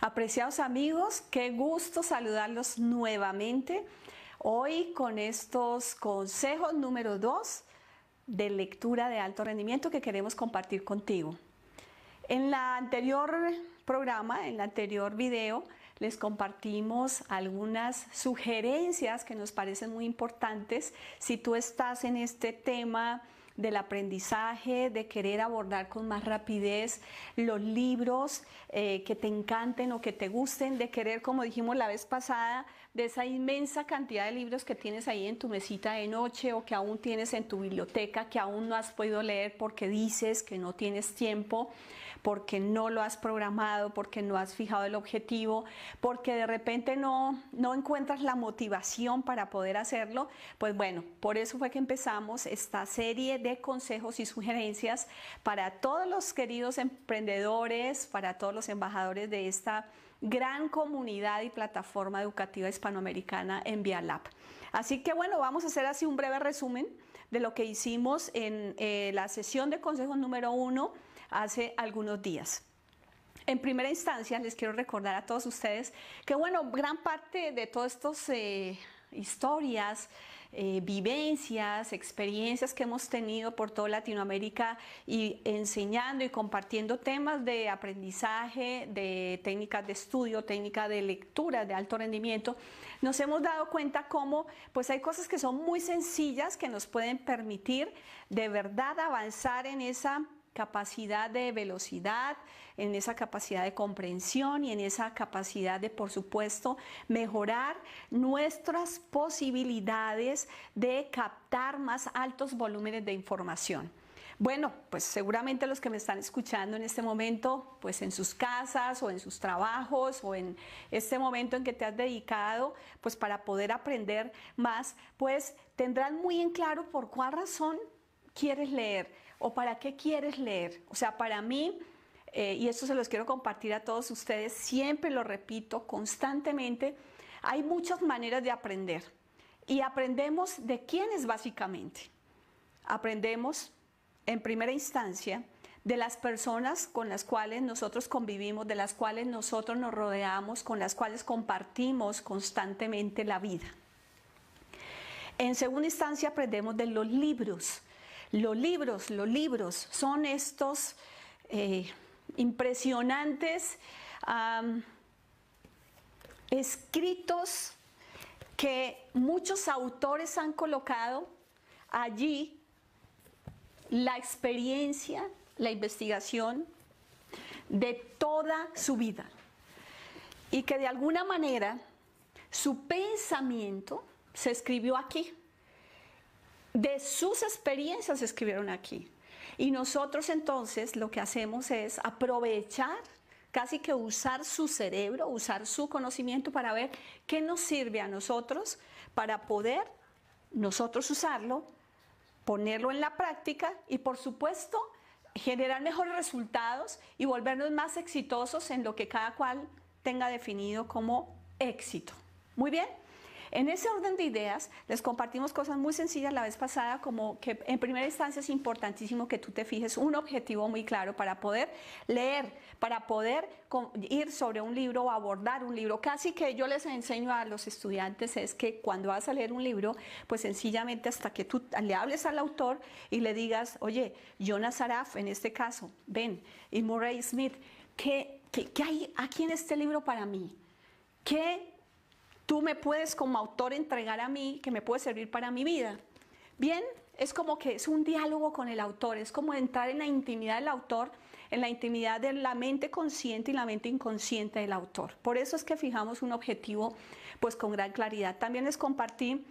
Apreciados amigos, qué gusto saludarlos nuevamente. Hoy con estos consejos número 2 de lectura de alto rendimiento que queremos compartir contigo. En la anterior programa, en el anterior video, les compartimos algunas sugerencias que nos parecen muy importantes si tú estás en este tema del aprendizaje, de querer abordar con más rapidez los libros eh, que te encanten o que te gusten, de querer, como dijimos la vez pasada, de esa inmensa cantidad de libros que tienes ahí en tu mesita de noche o que aún tienes en tu biblioteca, que aún no has podido leer porque dices que no tienes tiempo porque no lo has programado, porque no has fijado el objetivo, porque de repente no, encuentras la motivación para poder hacerlo, pues bueno, por eso fue que empezamos esta serie de consejos y sugerencias para todos los queridos emprendedores, para todos los embajadores de esta gran comunidad y plataforma educativa hispanoamericana en Vialab. Así que bueno, vamos a hacer así un breve resumen de lo que hicimos en eh, la sesión de consejos número uno hace algunos días. En primera instancia, les quiero recordar a todos ustedes que, bueno, gran parte de todas estas eh, historias, eh, vivencias, experiencias que hemos tenido por toda Latinoamérica y enseñando y compartiendo temas de aprendizaje, de técnicas de estudio, técnicas de lectura de alto rendimiento, nos hemos dado cuenta cómo pues hay cosas que son muy sencillas que nos pueden permitir de verdad avanzar en esa capacidad de velocidad, en esa capacidad de comprensión y en esa capacidad de, por supuesto, mejorar nuestras posibilidades de captar más altos volúmenes de información. Bueno, pues seguramente los que me están escuchando en este momento, pues en sus casas o en sus trabajos o en este momento en que te has dedicado, pues para poder aprender más, pues tendrán muy en claro por cuál razón quieres leer o para qué quieres leer. O sea, para mí, eh, y esto se los quiero compartir a todos ustedes, siempre lo repito constantemente, hay muchas maneras de aprender y aprendemos de quiénes básicamente. Aprendemos en primera instancia de las personas con las cuales nosotros convivimos, de las cuales nosotros nos rodeamos, con las cuales compartimos constantemente la vida. En segunda instancia aprendemos de los libros, los libros, los libros son estos eh, impresionantes escritos que muchos autores han colocado allí la experiencia, la investigación de toda su vida y que de alguna manera su pensamiento se escribió aquí de sus experiencias escribieron aquí. Y nosotros entonces lo que hacemos es aprovechar, casi que usar su cerebro, usar su conocimiento para ver qué nos sirve a nosotros para poder nosotros usarlo, ponerlo en la práctica y por supuesto generar mejores resultados y volvernos más exitosos en lo que cada cual tenga definido como éxito. Muy bien. En ese orden de ideas, les compartimos cosas muy sencillas la vez pasada, como que en primera instancia es importantísimo que tú te fijes un objetivo muy claro para poder leer, para poder ir sobre un libro o abordar un libro. Casi que yo les enseño a los estudiantes es que cuando vas a leer un libro, pues sencillamente hasta que tú le hables al autor y le digas, oye, Jonas Araf, en este caso, ven y Murray Smith, ¿qué, qué, qué hay aquí en este libro para mí? ¿Qué tú me puedes como autor entregar a mí, que me puede servir para mi vida. Bien, es como que es un diálogo con el autor, es como entrar en la intimidad del autor, en la intimidad de la mente consciente y la mente inconsciente del autor. Por eso es que fijamos un objetivo pues con gran claridad. También les compartí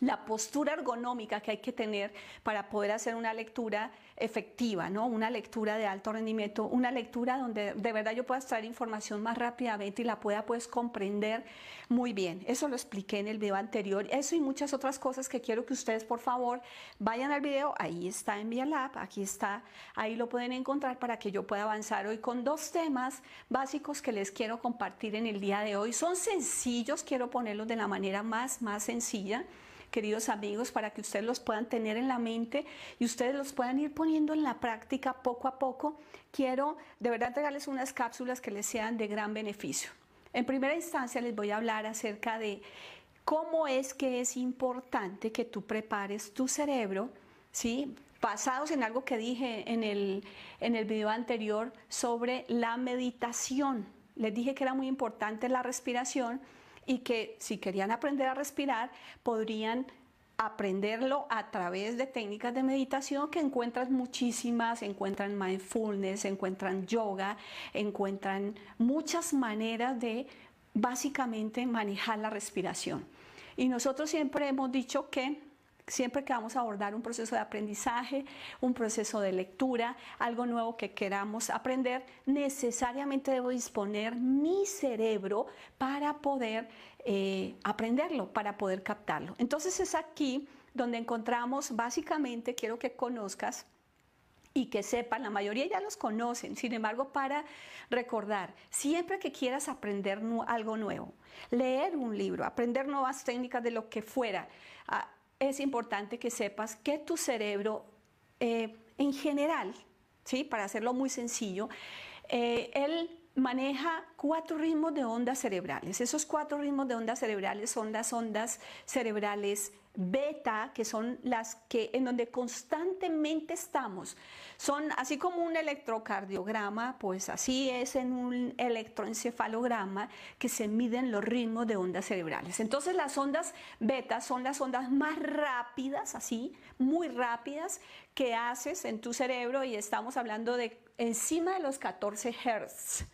la postura ergonómica que hay que tener para poder hacer una lectura efectiva, ¿no? una lectura de alto rendimiento, una lectura donde de verdad yo pueda extraer información más rápidamente y la pueda pues comprender muy bien. Eso lo expliqué en el video anterior, eso y muchas otras cosas que quiero que ustedes por favor vayan al video, ahí está en Via Lab, aquí está, ahí lo pueden encontrar para que yo pueda avanzar hoy con dos temas básicos que les quiero compartir en el día de hoy. Son sencillos, quiero ponerlos de la manera más, más sencilla queridos amigos, para que ustedes los puedan tener en la mente y ustedes los puedan ir poniendo en la práctica poco a poco. Quiero de verdad entregarles unas cápsulas que les sean de gran beneficio. En primera instancia les voy a hablar acerca de cómo es que es importante que tú prepares tu cerebro, ¿sí? basados en algo que dije en el, en el video anterior sobre la meditación. Les dije que era muy importante la respiración y que si querían aprender a respirar, podrían aprenderlo a través de técnicas de meditación que encuentras muchísimas, encuentran mindfulness, encuentran yoga, encuentran muchas maneras de básicamente manejar la respiración. Y nosotros siempre hemos dicho que siempre que vamos a abordar un proceso de aprendizaje, un proceso de lectura, algo nuevo que queramos aprender, necesariamente debo disponer mi cerebro para poder eh, aprenderlo, para poder captarlo. Entonces es aquí donde encontramos básicamente, quiero que conozcas, y que sepan, la mayoría ya los conocen, sin embargo, para recordar, siempre que quieras aprender algo nuevo, leer un libro, aprender nuevas técnicas de lo que fuera, ah, es importante que sepas que tu cerebro, eh, en general, ¿sí? para hacerlo muy sencillo, eh, él maneja cuatro ritmos de ondas cerebrales. Esos cuatro ritmos de ondas cerebrales son las ondas cerebrales beta, que son las que en donde constantemente estamos. Son así como un electrocardiograma, pues así es en un electroencefalograma que se miden los ritmos de ondas cerebrales. Entonces las ondas beta son las ondas más rápidas, así, muy rápidas que haces en tu cerebro y estamos hablando de encima de los 14 Hz.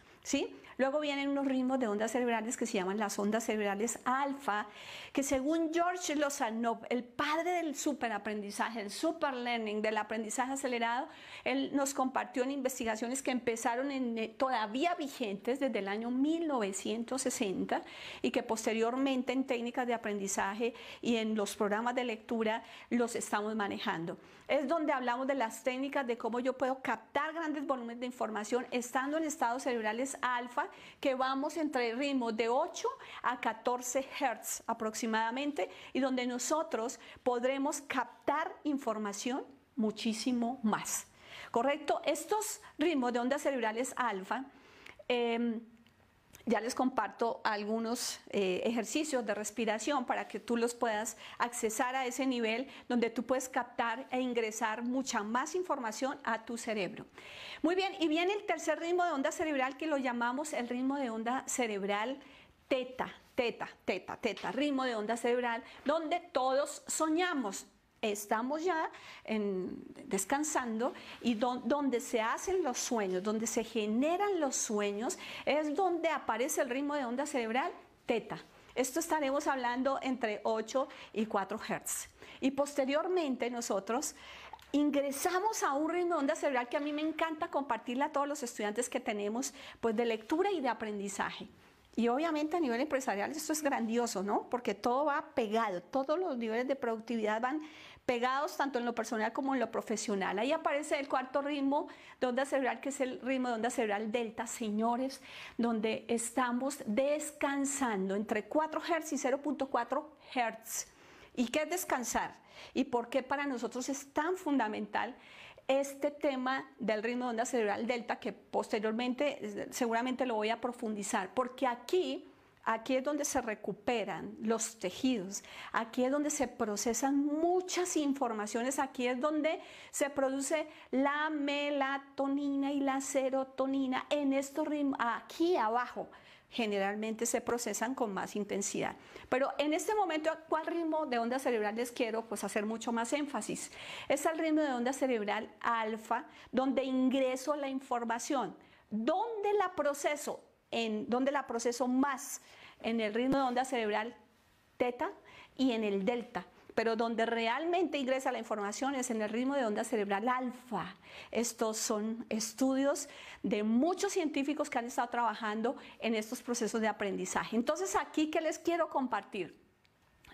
Luego vienen unos ritmos de ondas cerebrales que se llaman las ondas cerebrales alfa, que según George Lozanov, el padre del superaprendizaje, el superlearning, del aprendizaje acelerado, él nos compartió en investigaciones que empezaron en, eh, todavía vigentes desde el año 1960 y que posteriormente en técnicas de aprendizaje y en los programas de lectura los estamos manejando. Es donde hablamos de las técnicas de cómo yo puedo captar grandes volúmenes de información estando en estados cerebrales alfa que vamos entre ritmos de 8 a 14 hertz aproximadamente y donde nosotros podremos captar información muchísimo más. ¿Correcto? Estos ritmos de ondas cerebrales alfa em, ya les comparto algunos eh, ejercicios de respiración para que tú los puedas accesar a ese nivel donde tú puedes captar e ingresar mucha más información a tu cerebro. Muy bien, y viene el tercer ritmo de onda cerebral que lo llamamos el ritmo de onda cerebral teta, teta, teta, teta, ritmo de onda cerebral, donde todos soñamos estamos ya descansando y donde se hacen los sueños, donde se generan los sueños, es donde aparece el ritmo de onda cerebral teta. Esto estaremos hablando entre 8 y 4 Hz. Y posteriormente nosotros ingresamos a un ritmo de onda cerebral que a mí me encanta compartirle a todos los estudiantes que tenemos pues de lectura y de aprendizaje. Y obviamente a nivel empresarial esto es grandioso, ¿no? Porque todo va pegado, todos los niveles de productividad van pegados tanto en lo personal como en lo profesional. Ahí aparece el cuarto ritmo de onda cerebral, que es el ritmo de onda cerebral delta, señores, donde estamos descansando entre 4 Hz y 0.4 Hz. ¿Y qué es descansar? ¿Y por qué para nosotros es tan fundamental este tema del ritmo de onda cerebral delta, que posteriormente eh, seguramente lo voy a profundizar? Porque aquí Aquí es donde se recuperan los tejidos, aquí es donde se procesan muchas informaciones, aquí es donde se produce la melatonina y la serotonina en estos ritmos, aquí abajo generalmente se procesan con más intensidad. Pero en este momento, ¿cuál ritmo de onda cerebral les quiero pues, hacer mucho más énfasis? Es el ritmo de onda cerebral alfa, donde ingreso la información, donde la proceso en donde la proceso más, en el ritmo de onda cerebral teta y en el delta. Pero donde realmente ingresa la información es en el ritmo de onda cerebral alfa. Estos son estudios de muchos científicos que han estado trabajando en estos procesos de aprendizaje. Entonces aquí, ¿qué les quiero compartir?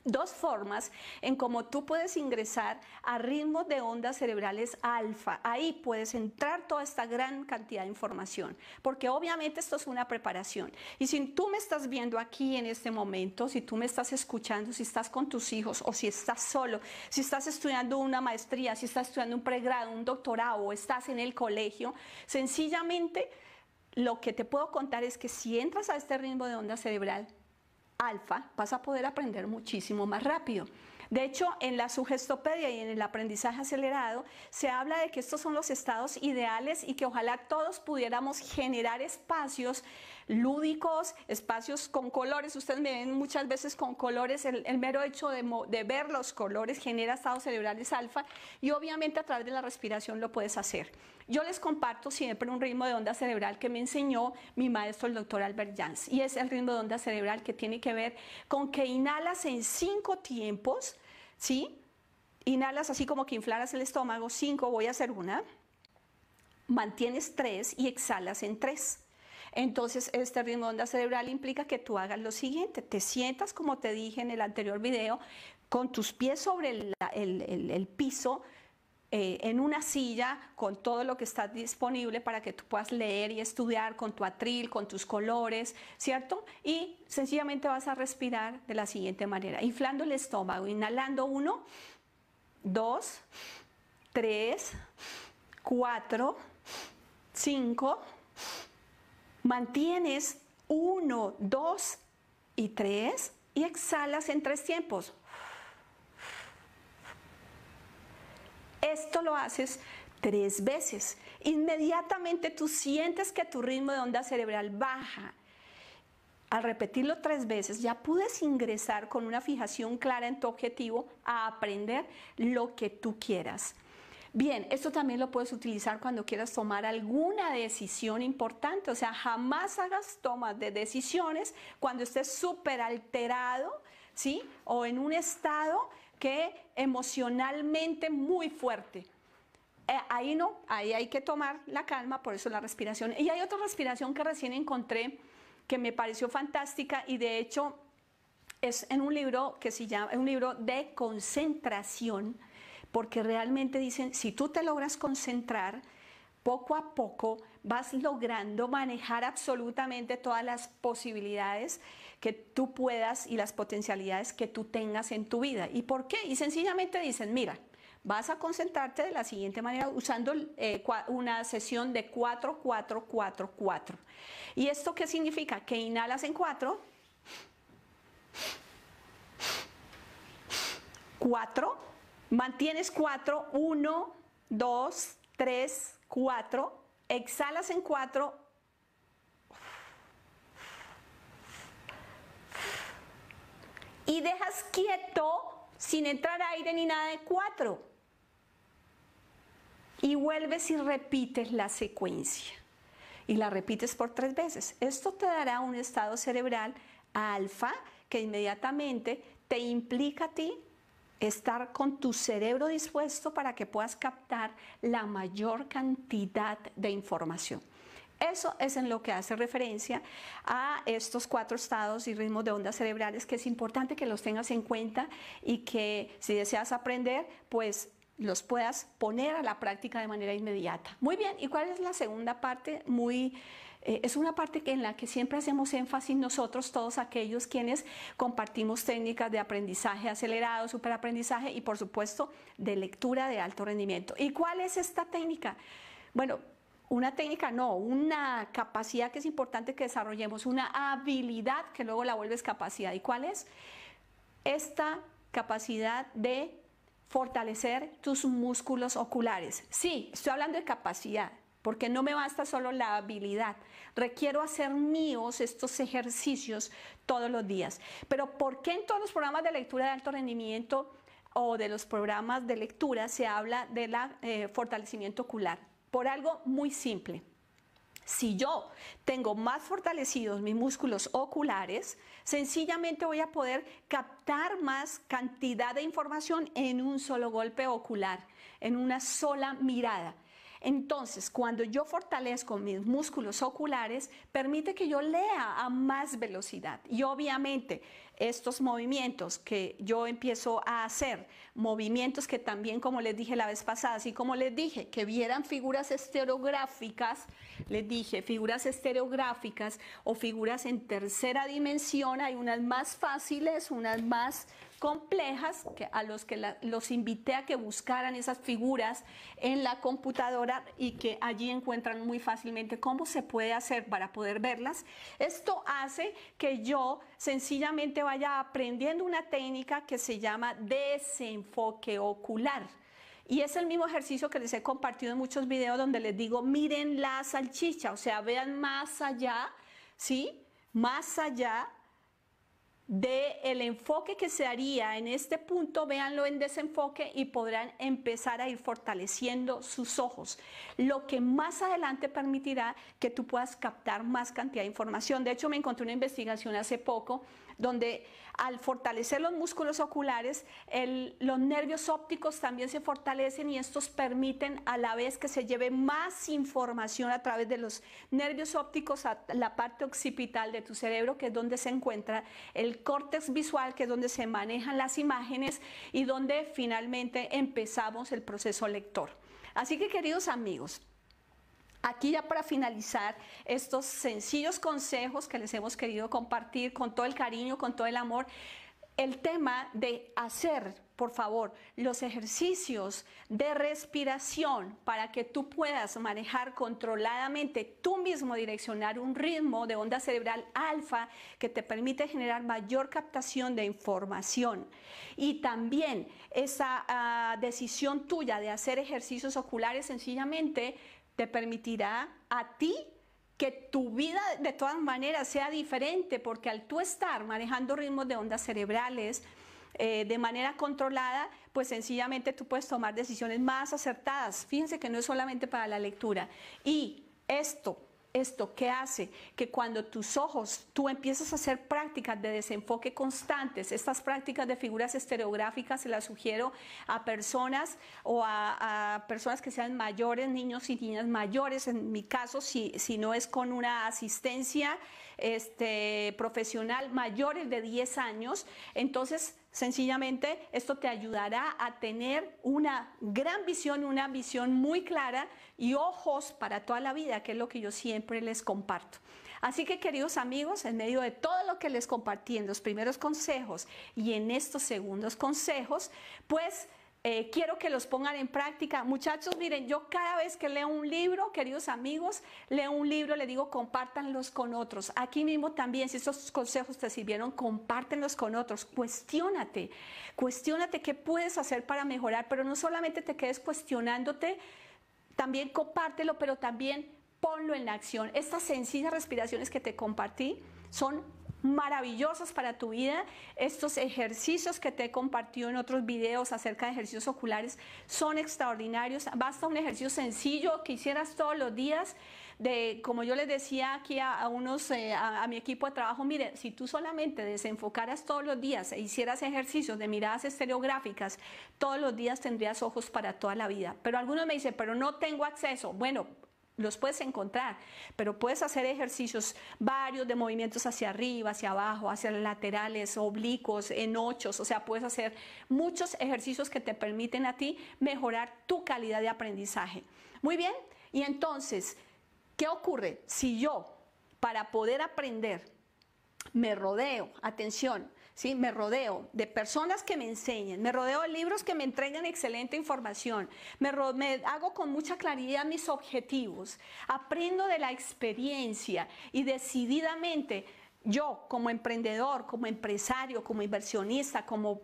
dos formas en cómo tú puedes ingresar a ritmos de ondas cerebrales alfa. Ahí puedes entrar toda esta gran cantidad de información, porque obviamente esto es una preparación. Y si tú me estás viendo aquí en este momento, si tú me estás escuchando, si estás con tus hijos o si estás solo, si estás estudiando una maestría, si estás estudiando un pregrado, un doctorado o estás en el colegio, sencillamente lo que te puedo contar es que si entras a este ritmo de onda cerebral, alfa, vas a poder aprender muchísimo más rápido. De hecho, en la sugestopedia y en el aprendizaje acelerado se habla de que estos son los estados ideales y que ojalá todos pudiéramos generar espacios lúdicos, espacios con colores. Ustedes me ven muchas veces con colores, el, mero hecho de, de, ver los colores genera estados cerebrales alfa y obviamente a través de la respiración lo puedes hacer. Yo les comparto siempre un ritmo de onda cerebral que me enseñó mi maestro el doctor Albert Jans y es el ritmo de onda cerebral que tiene que ver con que inhalas en cinco tiempos, ¿sí? Inhalas así como que inflaras el estómago, cinco, voy a hacer una, mantienes tres y exhalas en tres. Entonces, este ritmo onda cerebral implica que tú hagas lo siguiente, te sientas como te dije en el anterior video, con tus pies sobre el, piso, eh, en una silla con todo lo que está disponible para que tú puedas leer y estudiar con tu atril, con tus colores, ¿cierto? Y sencillamente vas a respirar de la siguiente manera, inflando el estómago, inhalando uno, dos, tres, cuatro, cinco, Mantienes uno, dos y tres y exhalas en tres tiempos. Esto lo haces tres veces. Inmediatamente tú sientes que tu ritmo de onda cerebral baja. Al repetirlo tres veces ya puedes ingresar con una fijación clara en tu objetivo a aprender lo que tú quieras. Bien, esto también lo puedes utilizar cuando quieras tomar alguna decisión importante, o sea, jamás hagas tomas de decisiones cuando estés súper alterado, ¿sí? O en un estado que emocionalmente muy fuerte eh, ahí no, ahí hay que tomar la calma, por eso la respiración. Y hay otra respiración que recién encontré que me pareció fantástica y de hecho es en un libro que se llama, es un libro de concentración porque realmente dicen, si tú te logras concentrar, poco a poco vas logrando manejar absolutamente todas las posibilidades que tú puedas y las potencialidades que tú tengas en tu vida. ¿Y por qué? Y sencillamente dicen, mira, vas a concentrarte de la siguiente manera usando eh, una sesión de 4, 4, 4, 4. ¿Y esto qué significa? Que inhalas en 4, 4, Mantienes 4, 1, 2, 3, 4. Exhalas en 4. Y dejas quieto sin entrar aire ni nada de 4. Y vuelves y repites la secuencia. Y la repites por tres veces. Esto te dará un estado cerebral alfa que inmediatamente te implica a ti estar con tu cerebro dispuesto para que puedas captar la mayor cantidad de información. Eso es en lo que hace referencia a estos cuatro estados y ritmos de ondas cerebrales que es importante que los tengas en cuenta y que si deseas aprender, pues los puedas poner a la práctica de manera inmediata. Muy bien, ¿y cuál es la segunda parte? Muy, eh, es una parte que en la que siempre hacemos énfasis nosotros, todos aquellos quienes compartimos técnicas de aprendizaje acelerado, superaprendizaje y por supuesto de lectura de alto rendimiento. ¿Y cuál es esta técnica? Bueno, una técnica, no, una capacidad que es importante que desarrollemos, una habilidad que luego la vuelves capacidad. ¿Y cuál es? Esta capacidad de fortalecer tus músculos oculares. Sí, estoy hablando de capacidad, porque no me basta solo la habilidad. Requiero hacer míos estos ejercicios todos los días. Pero ¿por qué en todos los programas de lectura de alto rendimiento o de los programas de lectura se habla del eh, fortalecimiento ocular? Por algo muy simple. Si yo tengo más fortalecidos mis músculos oculares, sencillamente voy a poder captar más cantidad de información en un solo golpe ocular, en una sola mirada. Entonces, cuando yo fortalezco mis músculos oculares, permite que yo lea a más velocidad. Y obviamente, estos movimientos que yo empiezo a hacer, movimientos que también, como les dije la vez pasada, así como les dije, que vieran figuras estereográficas, les dije, figuras estereográficas o figuras en tercera dimensión, hay unas más fáciles, unas más complejas que a los que los invité a que buscaran esas figuras en la computadora y que allí encuentran muy fácilmente cómo se puede hacer para poder verlas. Esto hace que yo sencillamente vaya aprendiendo una técnica que se llama desenfoque ocular. Y es el mismo ejercicio que les he compartido en muchos videos donde les digo, miren la salchicha, o sea, vean más allá, ¿sí? Más allá del el enfoque que se haría en este punto, véanlo en desenfoque y podrán empezar a ir fortaleciendo sus ojos, lo que más adelante permitirá que tú puedas captar más cantidad de información. De hecho, me encontré una investigación hace poco donde al fortalecer los músculos oculares, los nervios ópticos también se fortalecen y estos permiten a la vez que se lleve más información a través de los nervios ópticos a la parte occipital de tu cerebro, que es donde se encuentra el córtex visual, que es donde se manejan las imágenes y donde finalmente empezamos el proceso lector. Así que queridos amigos, Aquí ya para finalizar estos sencillos consejos que les hemos querido compartir con todo el cariño, con todo el amor, el tema de hacer, por favor, los ejercicios de respiración para que tú puedas manejar controladamente tú mismo, direccionar un ritmo de onda cerebral alfa que te permite generar mayor captación de información. Y también esa ah, decisión tuya de hacer ejercicios oculares sencillamente te permitirá a ti que tu vida de todas maneras sea diferente, porque al tú estar manejando ritmos de ondas cerebrales, eh, de manera controlada, pues sencillamente tú puedes tomar decisiones más acertadas. Fíjense que no es solamente para la lectura. Y esto esto que hace que cuando tus ojos, tú empiezas a hacer prácticas de desenfoque constantes, estas prácticas de figuras estereográficas se las sugiero a personas o a, a personas que sean mayores, niños y niñas mayores, en mi caso, si, si no es con una asistencia este, profesional mayores de 10 años. Entonces, sencillamente, esto te ayudará a tener una gran visión, una visión muy clara y ojos para toda la vida, que es lo que yo siempre les comparto. Así que queridos amigos, en medio de todo lo que les compartí en los primeros consejos y en estos segundos consejos, pues eh, quiero que los pongan en práctica. Muchachos, miren, yo cada vez que leo un libro, queridos amigos, leo un libro, le digo, compártanlos con otros. Aquí mismo también, si estos consejos te sirvieron, compártenlos con otros. Cuestiónate, cuestiónate qué puedes hacer para mejorar, pero no solamente te quedes cuestionándote, también compártelo, pero también ponlo en acción. Estas sencillas respiraciones que te compartí son maravillosos para tu vida. Estos ejercicios que te he compartido en otros videos acerca de ejercicios oculares son extraordinarios. Basta un ejercicio sencillo que hicieras todos los días. De, como yo les decía aquí a, unos, eh, a, mi equipo de trabajo, mire, si tú solamente desenfocaras todos los días e hicieras ejercicios de miradas estereográficas, todos los días tendrías ojos para toda la vida. Pero algunos me dicen, pero no tengo acceso. Bueno, los puedes encontrar, pero puedes hacer ejercicios varios de movimientos hacia arriba, hacia abajo, hacia laterales, oblicuos, en ochos, o sea, puedes hacer muchos ejercicios que te permiten a ti mejorar tu calidad de aprendizaje. Muy bien, y entonces, ¿qué ocurre si yo, para poder aprender, me rodeo, atención, me rodeo de personas que me enseñen, me rodeo de libros que me entreguen excelente información, me, hago con mucha claridad mis objetivos, aprendo de la experiencia y decididamente yo como emprendedor, como empresario, como inversionista, como,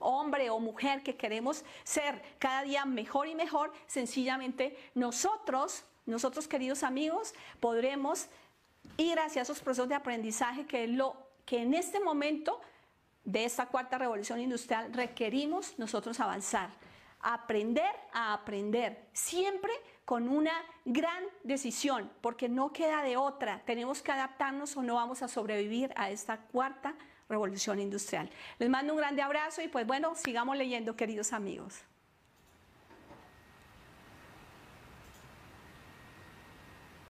hombre o mujer que queremos ser cada día mejor y mejor, sencillamente nosotros, nosotros queridos amigos, podremos ir hacia esos procesos de aprendizaje que lo que en este momento de esta cuarta revolución industrial requerimos nosotros avanzar, aprender a aprender, siempre con una gran decisión, porque no queda de otra, tenemos que adaptarnos o no vamos a sobrevivir a esta cuarta revolución industrial. Les mando un grande abrazo y pues bueno, sigamos leyendo, queridos amigos.